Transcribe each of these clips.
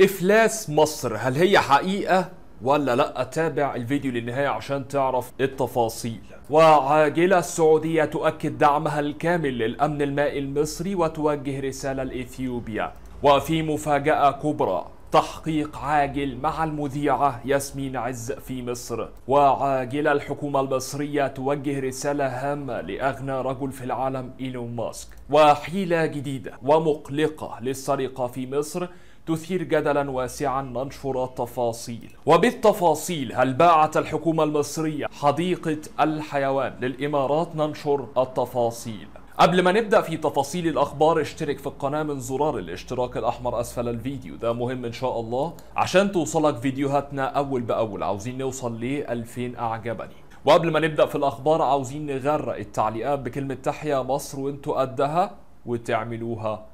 إفلاس مصر هل هي حقيقة ولا لا تابع الفيديو للنهاية عشان تعرف التفاصيل وعاجلة السعودية تؤكد دعمها الكامل للأمن المائي المصري وتوجه رسالة لإثيوبيا وفي مفاجأة كبرى تحقيق عاجل مع المذيعة ياسمين عز في مصر وعاجلة الحكومة المصرية توجه رسالة هامة لأغنى رجل في العالم إيلون ماسك وحيلة جديدة ومقلقة للسرقة في مصر تثير جدلا واسعا ننشر التفاصيل وبالتفاصيل هل باعت الحكومة المصرية حديقة الحيوان للإمارات ننشر التفاصيل قبل ما نبدأ في تفاصيل الأخبار اشترك في القناة من زرار الاشتراك الأحمر أسفل الفيديو ده مهم إن شاء الله عشان توصلك فيديوهاتنا أول بأول عاوزين نوصل ل 2000 أعجبني وقبل ما نبدأ في الأخبار عاوزين نغرق التعليقات بكلمة تحيا مصر وانتوا قدها وتعملوها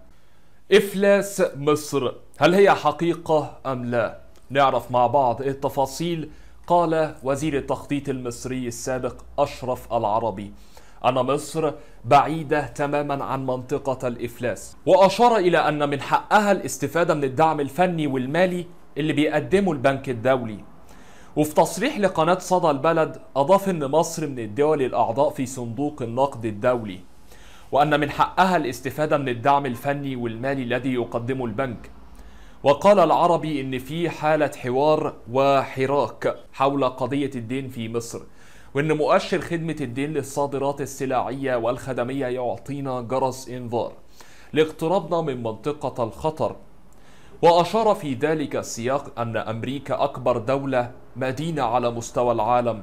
إفلاس مصر هل هي حقيقة أم لا؟ نعرف مع بعض التفاصيل قال وزير التخطيط المصري السابق أشرف العربي أن مصر بعيدة تماما عن منطقة الإفلاس وأشار إلى أن من حقها الاستفادة من الدعم الفني والمالي اللي بيقدمه البنك الدولي وفي تصريح لقناة صدى البلد أضاف أن مصر من الدول الأعضاء في صندوق النقد الدولي وأن من حقها الاستفادة من الدعم الفني والمالي الذي يقدمه البنك وقال العربي ان في حاله حوار وحراك حول قضيه الدين في مصر وان مؤشر خدمه الدين للصادرات السلعيه والخدميه يعطينا جرس انذار لاقترابنا من منطقه الخطر واشار في ذلك السياق ان امريكا اكبر دوله مدينه على مستوى العالم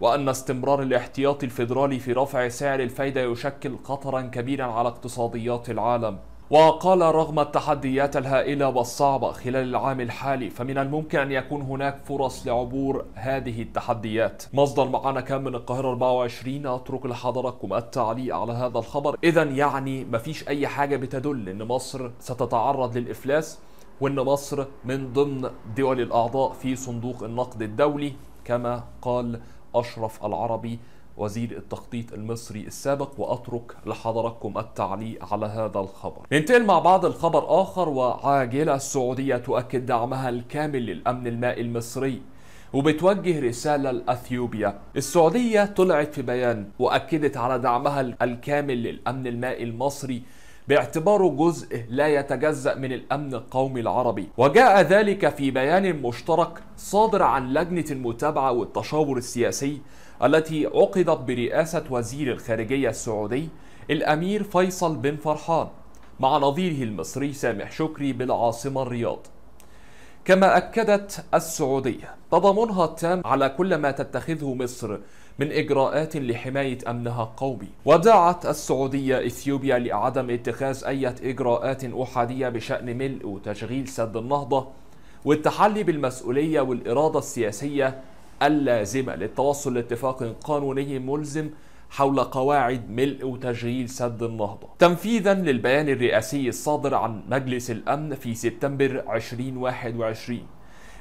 وأن استمرار الاحتياط الفيدرالي في رفع سعر الفايدة يشكل خطرا كبيرا على اقتصاديات العالم وقال رغم التحديات الهائلة والصعبة خلال العام الحالي فمن الممكن أن يكون هناك فرص لعبور هذه التحديات مصدر معنا كان من القاهرة 24 أترك لحضراتكم التعليق على هذا الخبر إذا يعني مفيش أي حاجة بتدل أن مصر ستتعرض للإفلاس وأن مصر من ضمن دول الأعضاء في صندوق النقد الدولي كما قال أشرف العربي وزير التخطيط المصري السابق وأترك لحضراتكم التعليق على هذا الخبر ننتقل مع بعض الخبر آخر وعاجلة السعودية تؤكد دعمها الكامل للأمن المائي المصري وبتوجه رسالة لأثيوبيا السعودية طلعت في بيان وأكدت على دعمها الكامل للأمن المائي المصري باعتباره جزء لا يتجزأ من الأمن القومي العربي وجاء ذلك في بيان مشترك صادر عن لجنة المتابعة والتشاور السياسي التي عقدت برئاسة وزير الخارجية السعودي الأمير فيصل بن فرحان مع نظيره المصري سامح شكري بالعاصمة الرياض كما أكدت السعودية تضامنها التام على كل ما تتخذه مصر من إجراءات لحماية أمنها القومي ودعت السعودية إثيوبيا لعدم اتخاذ أي إجراءات أحادية بشأن ملء وتشغيل سد النهضة والتحلي بالمسؤولية والإرادة السياسية اللازمة للتوصل لاتفاق قانوني ملزم حول قواعد ملء وتشغيل سد النهضة تنفيذا للبيان الرئاسي الصادر عن مجلس الأمن في سبتمبر 2021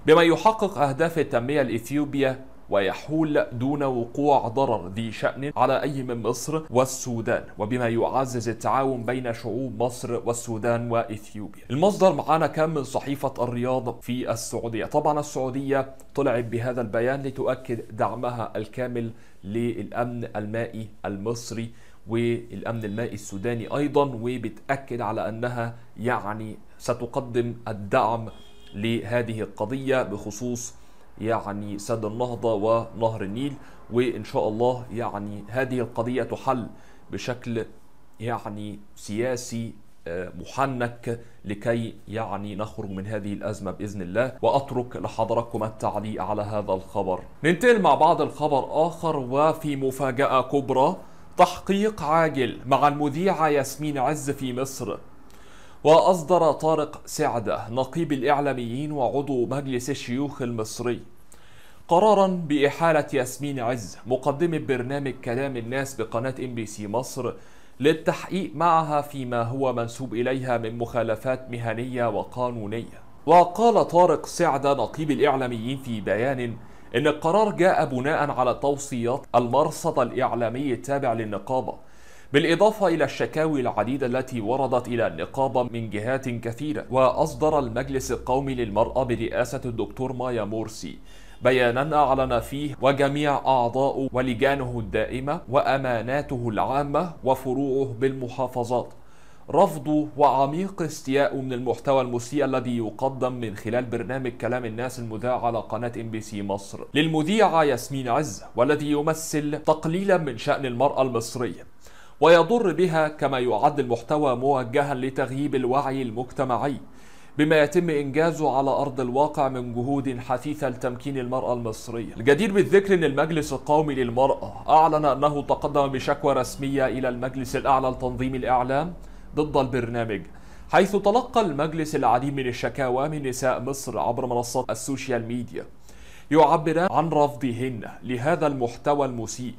بما يحقق أهداف التنمية الإثيوبية ويحول دون وقوع ضرر ذي شأن على أي من مصر والسودان وبما يعزز التعاون بين شعوب مصر والسودان وإثيوبيا المصدر معانا كان من صحيفة الرياض في السعودية طبعا السعودية طلعت بهذا البيان لتؤكد دعمها الكامل للأمن المائي المصري والأمن المائي السوداني أيضا وبتأكد على أنها يعني ستقدم الدعم لهذه القضية بخصوص يعني سد النهضة ونهر النيل وإن شاء الله يعني هذه القضية تحل بشكل يعني سياسي آه، محنك لكي يعني نخرج من هذه الأزمة بإذن الله وأترك لحضركم التعليق على هذا الخبر ننتقل مع بعض الخبر آخر وفي مفاجأة كبرى تحقيق عاجل مع المذيعة ياسمين عز في مصر وأصدر طارق سعدة نقيب الإعلاميين وعضو مجلس الشيوخ المصري قرارا بإحالة ياسمين عز مقدمة برنامج كلام الناس بقناة ام بي سي مصر للتحقيق معها فيما هو منسوب إليها من مخالفات مهنية وقانونية وقال طارق سعد نقيب الإعلاميين في بيان إن القرار جاء بناء على توصيات المرصد الإعلامي التابع للنقابة بالإضافة إلى الشكاوي العديدة التي وردت إلى النقابة من جهات كثيرة وأصدر المجلس القومي للمرأة برئاسة الدكتور مايا مورسي بيانا أعلن فيه وجميع أعضاء ولجانه الدائمة وأماناته العامة وفروعه بالمحافظات رفض وعميق استياء من المحتوى المسيء الذي يقدم من خلال برنامج كلام الناس المذاع على قناة ام بي سي مصر للمذيعة ياسمين عز والذي يمثل تقليلا من شأن المرأة المصرية ويضر بها كما يعد المحتوى موجها لتغييب الوعي المجتمعي بما يتم إنجازه على أرض الواقع من جهود حثيثة لتمكين المرأة المصرية الجدير بالذكر أن المجلس القومي للمرأة أعلن أنه تقدم بشكوى رسمية إلى المجلس الأعلى لتنظيم الإعلام ضد البرنامج حيث تلقى المجلس العديد من الشكاوى من نساء مصر عبر منصات السوشيال ميديا يعبران عن رفضهن لهذا المحتوى المسيء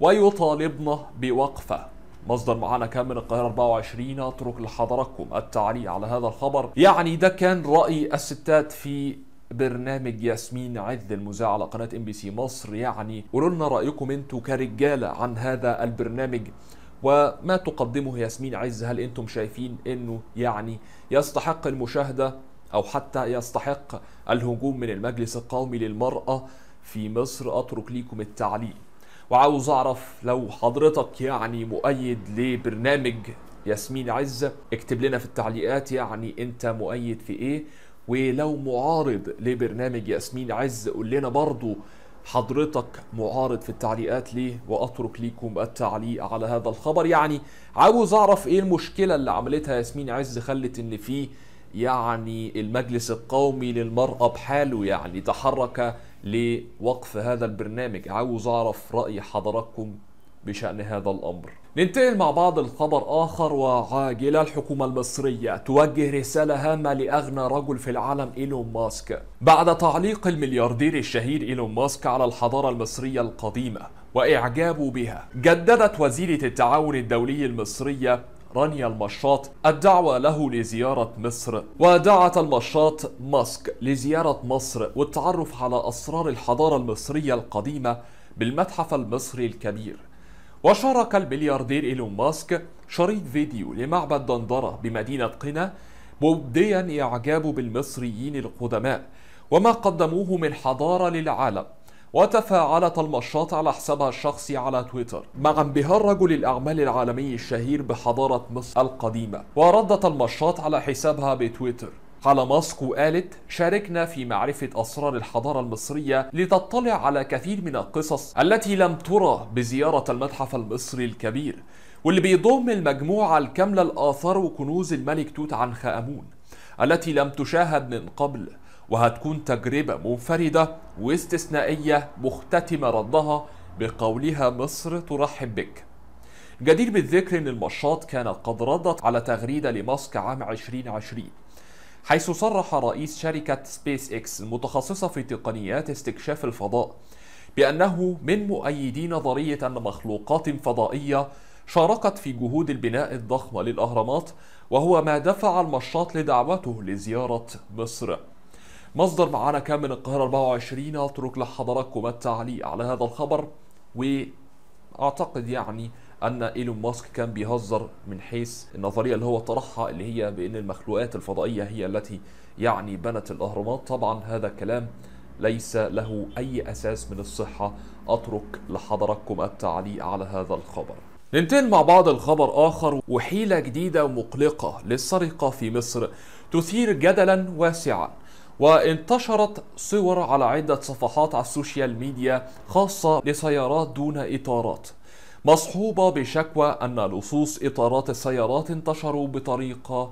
ويطالبن بوقفه مصدر معانا كان من القاهرة 24 أترك لحضراتكم التعليق على هذا الخبر يعني ده كان رأي الستات في برنامج ياسمين عز المذاع على قناة ام بي سي مصر يعني قولوا لنا رأيكم انتوا كرجالة عن هذا البرنامج وما تقدمه ياسمين عز هل انتم شايفين انه يعني يستحق المشاهدة او حتى يستحق الهجوم من المجلس القومي للمرأة في مصر اترك ليكم التعليق وعاوز اعرف لو حضرتك يعني مؤيد لبرنامج ياسمين عز اكتب لنا في التعليقات يعني انت مؤيد في ايه ولو معارض لبرنامج ياسمين عز قول لنا برضو حضرتك معارض في التعليقات ليه واترك ليكم التعليق على هذا الخبر يعني عاوز اعرف ايه المشكله اللي عملتها ياسمين عز خلت ان في يعني المجلس القومي للمرأة بحاله يعني تحرك لوقف هذا البرنامج عاوز أعرف رأي حضراتكم بشأن هذا الأمر ننتقل مع بعض الخبر آخر وعاجلة الحكومة المصرية توجه رسالة هامة لأغنى رجل في العالم إيلون ماسك بعد تعليق الملياردير الشهير إيلون ماسك على الحضارة المصرية القديمة وإعجابه بها جددت وزيرة التعاون الدولي المصرية رانيا المشاط الدعوة له لزيارة مصر ودعت المشاط ماسك لزيارة مصر والتعرف على أسرار الحضارة المصرية القديمة بالمتحف المصري الكبير وشارك الملياردير إيلون ماسك شريط فيديو لمعبد دندرة بمدينة قنا مبديا إعجابه بالمصريين القدماء وما قدموه من حضارة للعالم وتفاعلت المشاط على حسابها الشخصي على تويتر مع انبهار رجل الأعمال العالمي الشهير بحضارة مصر القديمة وردت المشاط على حسابها بتويتر على ماسك وقالت شاركنا في معرفة أسرار الحضارة المصرية لتطلع على كثير من القصص التي لم ترى بزيارة المتحف المصري الكبير واللي بيضم المجموعة الكاملة الآثار وكنوز الملك توت عنخ آمون التي لم تشاهد من قبل وهتكون تجربة منفردة واستثنائية مختتمة ردها بقولها مصر ترحب بك جدير بالذكر أن المشاط كانت قد ردت على تغريدة لماسك عام 2020 حيث صرح رئيس شركة سبيس إكس المتخصصة في تقنيات استكشاف الفضاء بأنه من مؤيدي نظرية أن مخلوقات فضائية شاركت في جهود البناء الضخمة للأهرامات وهو ما دفع المشاط لدعوته لزيارة مصر مصدر معانا كان من القاهرة 24 أترك لحضراتكم التعليق على هذا الخبر وأعتقد يعني أن إيلون ماسك كان بيهزر من حيث النظرية اللي هو طرحها اللي هي بأن المخلوقات الفضائية هي التي يعني بنت الأهرامات طبعا هذا كلام ليس له أي أساس من الصحة أترك لحضراتكم التعليق على هذا الخبر ننتقل مع بعض الخبر آخر وحيلة جديدة ومقلقة للسرقة في مصر تثير جدلا واسعا وانتشرت صور على عدة صفحات على السوشيال ميديا خاصة لسيارات دون إطارات مصحوبة بشكوى أن لصوص إطارات السيارات انتشروا بطريقة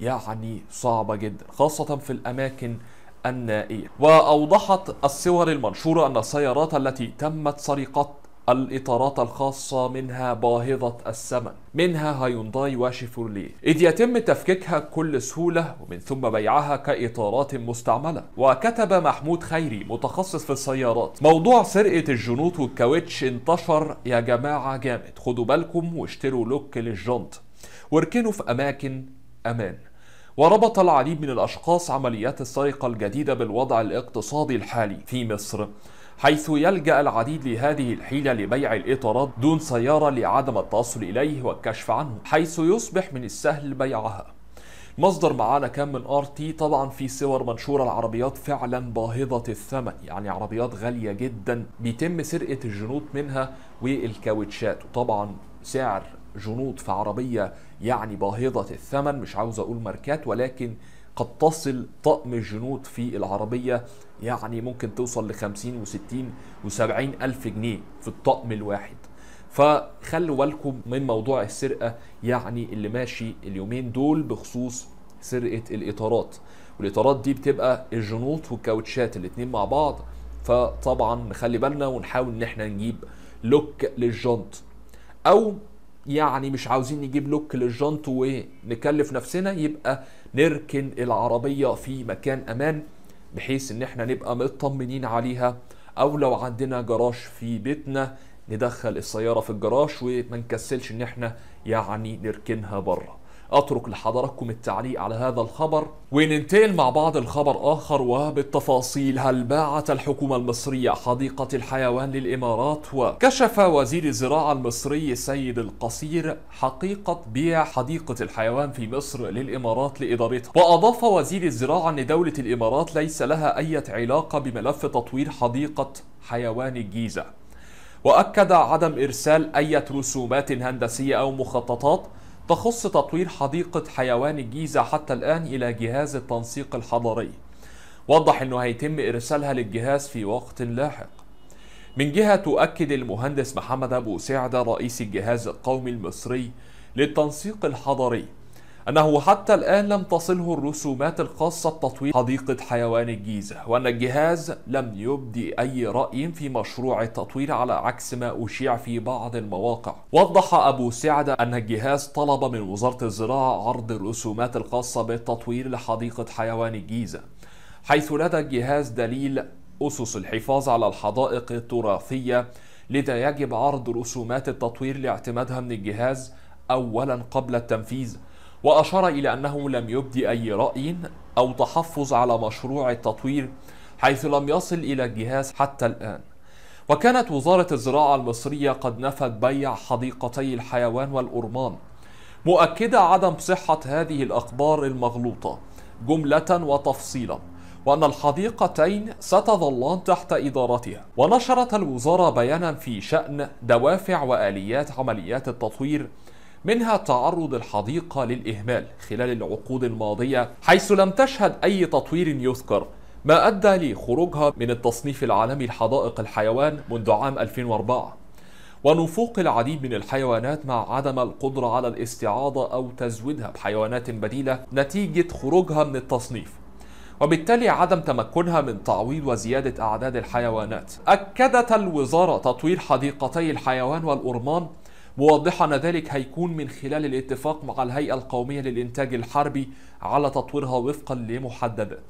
يعني صعبة جدا خاصة في الأماكن النائية وأوضحت الصور المنشورة أن السيارات التي تمت سرقتها الإطارات الخاصة منها باهظة الثمن منها هيونداي وشيفورليه إذ يتم تفكيكها بكل سهولة ومن ثم بيعها كإطارات مستعملة وكتب محمود خيري متخصص في السيارات موضوع سرقة الجنوط والكاوتش انتشر يا جماعة جامد خدوا بالكم واشتروا لوك للجنط واركنوا في أماكن أمان وربط العديد من الأشخاص عمليات السرقة الجديدة بالوضع الاقتصادي الحالي في مصر حيث يلجأ العديد لهذه الحيلة لبيع الإطارات دون سيارة لعدم التوصل إليه والكشف عنه حيث يصبح من السهل بيعها مصدر معانا كان من ار تي طبعا في صور منشوره العربيات فعلا باهظه الثمن يعني عربيات غاليه جدا بيتم سرقه الجنود منها والكاوتشات وطبعا سعر جنود في عربيه يعني باهظه الثمن مش عاوز اقول ماركات ولكن قد تصل طقم الجنود في العربية يعني ممكن توصل ل 50 و60 و70 ألف جنيه في الطقم الواحد فخلوا بالكم من موضوع السرقة يعني اللي ماشي اليومين دول بخصوص سرقة الإطارات والإطارات دي بتبقى الجنوط والكاوتشات الاتنين مع بعض فطبعا نخلي بالنا ونحاول ان احنا نجيب لوك للجنط او يعني مش عاوزين نجيب لوك للجنط ونكلف نفسنا يبقى نركن العربية في مكان أمان بحيث إن احنا نبقى مطمنين عليها أو لو عندنا جراج في بيتنا ندخل السيارة في الجراج وما نكسلش إن احنا يعني نركنها بره أترك لحضراتكم التعليق على هذا الخبر وننتقل مع بعض الخبر آخر وبالتفاصيل هل باعت الحكومة المصرية حديقة الحيوان للإمارات وكشف وزير الزراعة المصري السيد القصير حقيقة بيع حديقة الحيوان في مصر للإمارات لإدارتها وأضاف وزير الزراعة أن دولة الإمارات ليس لها أي علاقة بملف تطوير حديقة حيوان الجيزة وأكد عدم إرسال أي رسومات هندسية أو مخططات تخص تطوير حديقة حيوان الجيزة حتى الآن إلى جهاز التنسيق الحضري وضح أنه هيتم إرسالها للجهاز في وقت لاحق من جهة تؤكد المهندس محمد أبو سعدة رئيس الجهاز القومي المصري للتنسيق الحضري أنه حتى الآن لم تصله الرسومات الخاصة بتطوير حديقة حيوان الجيزة وأن الجهاز لم يبدي أي رأي في مشروع التطوير على عكس ما أشيع في بعض المواقع وضح أبو سعد أن الجهاز طلب من وزارة الزراعة عرض الرسومات الخاصة بالتطوير لحديقة حيوان الجيزة حيث لدى الجهاز دليل أسس الحفاظ على الحدائق التراثية لذا يجب عرض رسومات التطوير لاعتمادها من الجهاز أولا قبل التنفيذ وأشار إلى أنه لم يبدي أي رأي أو تحفظ على مشروع التطوير حيث لم يصل إلى الجهاز حتى الآن وكانت وزارة الزراعة المصرية قد نفت بيع حديقتي الحيوان والأرمان مؤكدة عدم صحة هذه الأخبار المغلوطة جملة وتفصيلا وأن الحديقتين ستظلان تحت إدارتها ونشرت الوزارة بيانا في شأن دوافع وآليات عمليات التطوير منها تعرض الحديقة للإهمال خلال العقود الماضية حيث لم تشهد أي تطوير يذكر ما أدى لخروجها من التصنيف العالمي لحدائق الحيوان منذ عام 2004 ونفوق العديد من الحيوانات مع عدم القدرة على الاستعاضة أو تزويدها بحيوانات بديلة نتيجة خروجها من التصنيف وبالتالي عدم تمكنها من تعويض وزيادة أعداد الحيوانات أكدت الوزارة تطوير حديقتي الحيوان والأرمان موضحا ان ذلك هيكون من خلال الاتفاق مع الهيئه القوميه للانتاج الحربي على تطويرها وفقا لمحددات